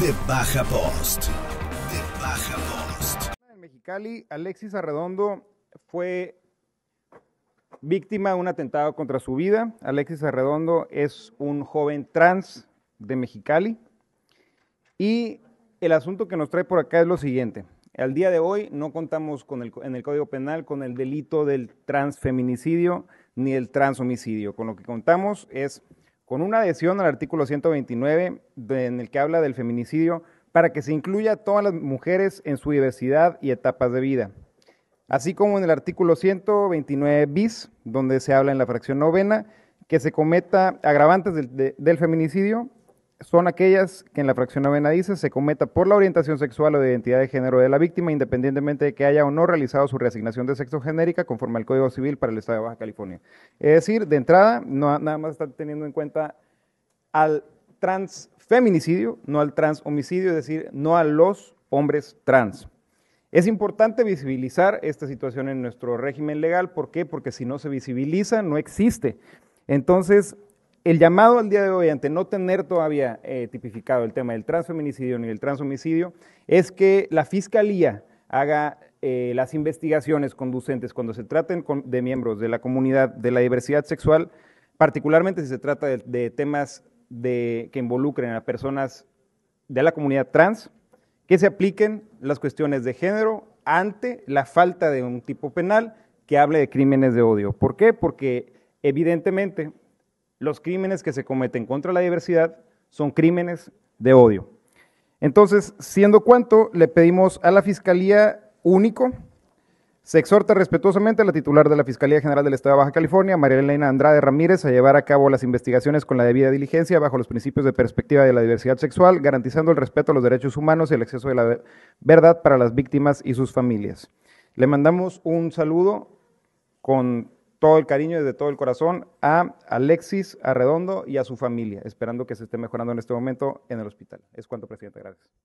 De Baja Post. De Baja Post. En Mexicali, Alexis Arredondo fue víctima de un atentado contra su vida. Alexis Arredondo es un joven trans de Mexicali. Y el asunto que nos trae por acá es lo siguiente. Al día de hoy no contamos con en el Código Penal con el delito del transfeminicidio ni el transhomicidio. Con lo que contamos es con una adhesión al artículo 129 en el que habla del feminicidio para que se incluya a todas las mujeres en su diversidad y etapas de vida, así como en el artículo 129 bis, donde se habla en la fracción novena que se cometa agravantes del feminicidio son aquellas que en la fracción novena dice se cometa por la orientación sexual o de identidad de género de la víctima, independientemente de que haya o no realizado su reasignación de sexo genérica conforme al Código Civil para el Estado de Baja California. Es decir, de entrada, no, nada más está teniendo en cuenta al transfeminicidio, no al transhomicidio, es decir, no a los hombres trans. Es importante visibilizar esta situación en nuestro régimen legal. ¿Por qué? Porque si no se visibiliza, no existe. Entonces, el llamado al día de hoy, ante no tener todavía eh, tipificado el tema del transfeminicidio ni del transhomicidio, es que la Fiscalía haga eh, las investigaciones conducentes cuando se traten de miembros de la comunidad de la diversidad sexual, particularmente si se trata de, temas que involucren a personas de la comunidad trans, que se apliquen las cuestiones de género ante la falta de un tipo penal que hable de crímenes de odio. ¿Por qué? Porque evidentemente los crímenes que se cometen contra la diversidad son crímenes de odio. Entonces, siendo cuanto, le pedimos a la Fiscalía Único, se exhorta respetuosamente a la titular de la Fiscalía General del Estado de Baja California, María Elena Andrade Ramírez, a llevar a cabo las investigaciones con la debida diligencia bajo los principios de perspectiva de la diversidad sexual, garantizando el respeto a los derechos humanos y el acceso de la verdad para las víctimas y sus familias. Le mandamos un saludo con todo el cariño de todo el corazón a Alexis Arredondo y a su familia, esperando que se esté mejorando en este momento en el hospital. Es cuanto, presidente. Gracias.